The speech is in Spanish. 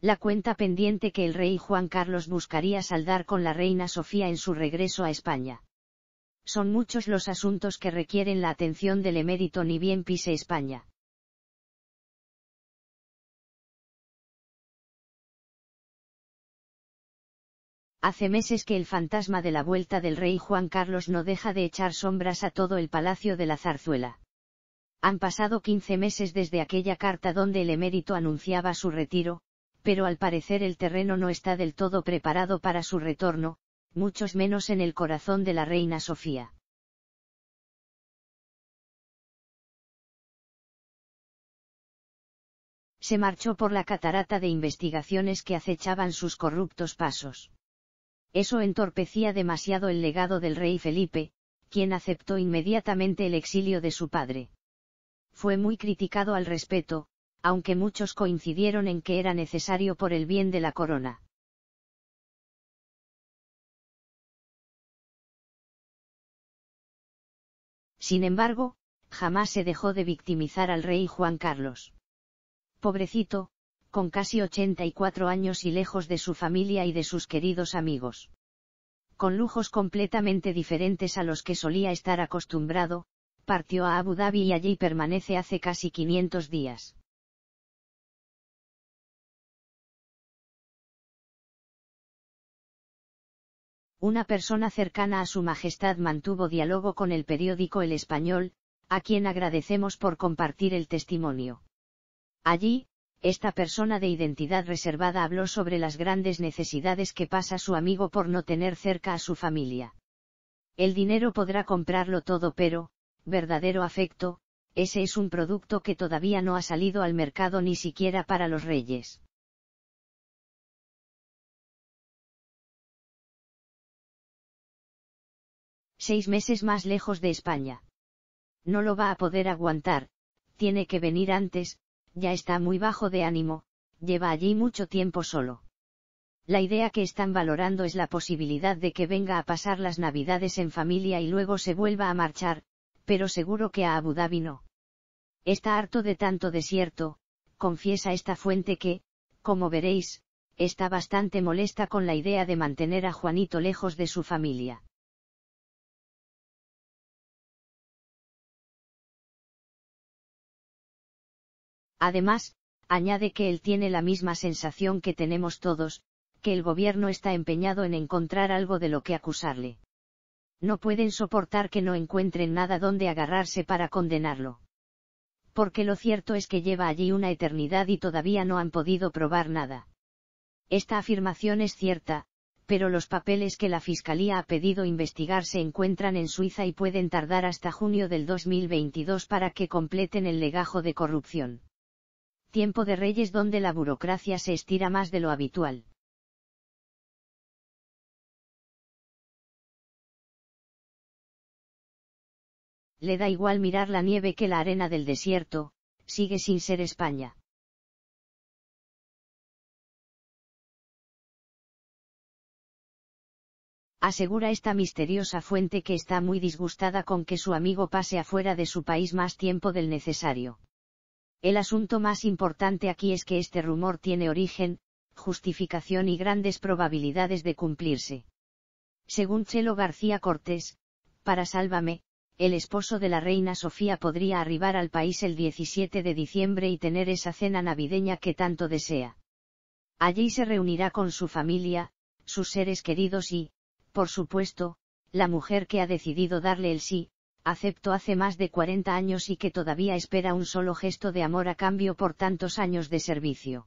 La cuenta pendiente que el rey Juan Carlos buscaría saldar con la reina Sofía en su regreso a España. Son muchos los asuntos que requieren la atención del emérito ni bien pise España. Hace meses que el fantasma de la vuelta del rey Juan Carlos no deja de echar sombras a todo el palacio de la zarzuela. Han pasado 15 meses desde aquella carta donde el emérito anunciaba su retiro, pero al parecer el terreno no está del todo preparado para su retorno, muchos menos en el corazón de la reina Sofía. Se marchó por la catarata de investigaciones que acechaban sus corruptos pasos. Eso entorpecía demasiado el legado del rey Felipe, quien aceptó inmediatamente el exilio de su padre. Fue muy criticado al respeto, aunque muchos coincidieron en que era necesario por el bien de la corona. Sin embargo, jamás se dejó de victimizar al rey Juan Carlos. Pobrecito, con casi 84 años y lejos de su familia y de sus queridos amigos. Con lujos completamente diferentes a los que solía estar acostumbrado, partió a Abu Dhabi y allí permanece hace casi 500 días. Una persona cercana a Su Majestad mantuvo diálogo con el periódico El Español, a quien agradecemos por compartir el testimonio. Allí, esta persona de identidad reservada habló sobre las grandes necesidades que pasa su amigo por no tener cerca a su familia. El dinero podrá comprarlo todo pero, verdadero afecto, ese es un producto que todavía no ha salido al mercado ni siquiera para los reyes. seis meses más lejos de España. No lo va a poder aguantar, tiene que venir antes, ya está muy bajo de ánimo, lleva allí mucho tiempo solo. La idea que están valorando es la posibilidad de que venga a pasar las navidades en familia y luego se vuelva a marchar, pero seguro que a Abu Dhabi no. Está harto de tanto desierto, confiesa esta fuente que, como veréis, está bastante molesta con la idea de mantener a Juanito lejos de su familia. Además, añade que él tiene la misma sensación que tenemos todos, que el gobierno está empeñado en encontrar algo de lo que acusarle. No pueden soportar que no encuentren nada donde agarrarse para condenarlo. Porque lo cierto es que lleva allí una eternidad y todavía no han podido probar nada. Esta afirmación es cierta, pero los papeles que la Fiscalía ha pedido investigar se encuentran en Suiza y pueden tardar hasta junio del 2022 para que completen el legajo de corrupción tiempo de reyes donde la burocracia se estira más de lo habitual. Le da igual mirar la nieve que la arena del desierto, sigue sin ser España. asegura esta misteriosa fuente que está muy disgustada con que su amigo pase afuera de su país más tiempo del necesario. El asunto más importante aquí es que este rumor tiene origen, justificación y grandes probabilidades de cumplirse. Según Chelo García Cortés, para Sálvame, el esposo de la reina Sofía podría arribar al país el 17 de diciembre y tener esa cena navideña que tanto desea. Allí se reunirá con su familia, sus seres queridos y, por supuesto, la mujer que ha decidido darle el sí, acepto hace más de 40 años y que todavía espera un solo gesto de amor a cambio por tantos años de servicio.